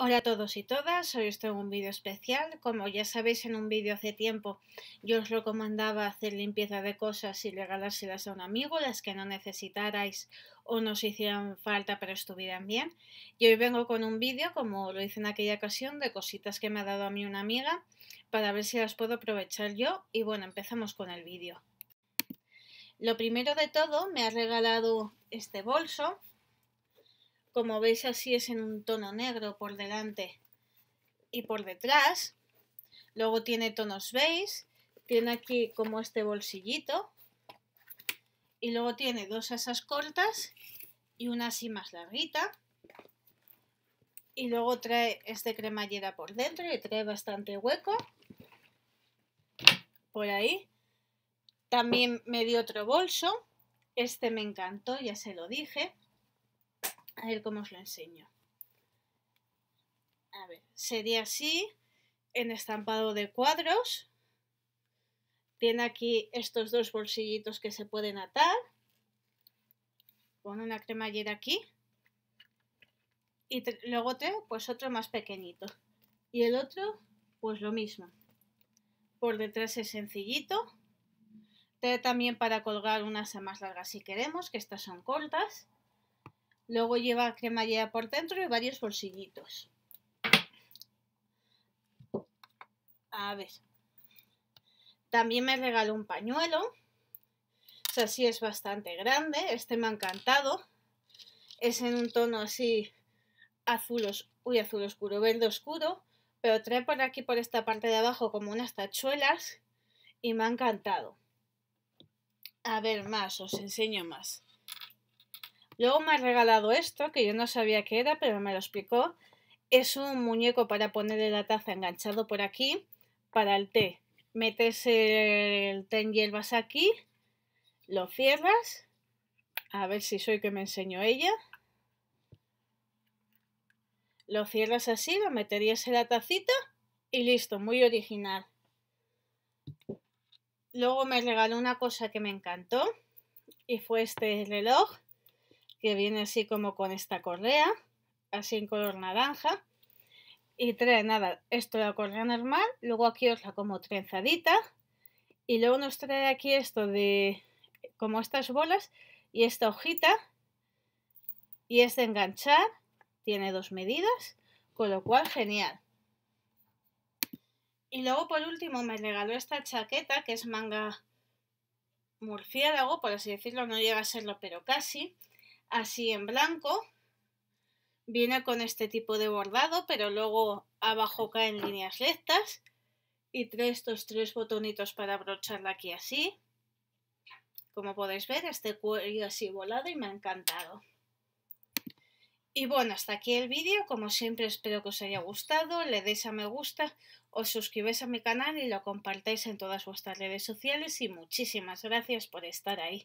Hola a todos y todas, hoy estoy en un vídeo especial. Como ya sabéis en un vídeo hace tiempo yo os recomendaba hacer limpieza de cosas y regalárselas a un amigo, las que no necesitarais o nos hicieran falta pero estuvieran bien. Y hoy vengo con un vídeo, como lo hice en aquella ocasión, de cositas que me ha dado a mí una amiga para ver si las puedo aprovechar yo. Y bueno, empezamos con el vídeo. Lo primero de todo, me ha regalado este bolso como veis así es en un tono negro por delante y por detrás. Luego tiene tonos beige, tiene aquí como este bolsillito y luego tiene dos asas cortas y una así más larguita. Y luego trae este cremallera por dentro y trae bastante hueco por ahí. También me dio otro bolso. Este me encantó, ya se lo dije. A ver cómo os lo enseño. A ver, sería así, en estampado de cuadros. Tiene aquí estos dos bolsillitos que se pueden atar. Pone una cremallera aquí. Y luego tengo pues otro más pequeñito. Y el otro, pues lo mismo. Por detrás es sencillito. Te también para colgar unas más largas si queremos, que estas son cortas. Luego lleva cremallera por dentro y varios bolsillitos. A ver. También me regaló un pañuelo. O sea, sí es bastante grande. Este me ha encantado. Es en un tono así azul, azul oscuro, verde oscuro. Pero trae por aquí, por esta parte de abajo, como unas tachuelas. Y me ha encantado. A ver, más, os enseño más. Luego me ha regalado esto, que yo no sabía qué era, pero me lo explicó. Es un muñeco para ponerle la taza enganchado por aquí para el té. Metes el té en hierbas aquí, lo cierras. A ver si soy que me enseñó ella. Lo cierras así, lo meterías en la tacita y listo, muy original. Luego me regaló una cosa que me encantó y fue este reloj que viene así como con esta correa, así en color naranja. Y trae nada, esto la correa normal, luego aquí os la como trenzadita. Y luego nos trae aquí esto de como estas bolas y esta hojita. Y es de enganchar, tiene dos medidas, con lo cual genial. Y luego por último me regaló esta chaqueta que es manga murciélago, por así decirlo, no llega a serlo, pero casi así en blanco. Viene con este tipo de bordado, pero luego abajo caen líneas rectas. Y trae estos tres botonitos para abrocharla aquí así. Como podéis ver, este cuello así volado y me ha encantado. Y bueno, hasta aquí el vídeo. Como siempre, espero que os haya gustado. Le deis a me gusta, os suscribáis a mi canal y lo compartáis en todas vuestras redes sociales. Y muchísimas gracias por estar ahí.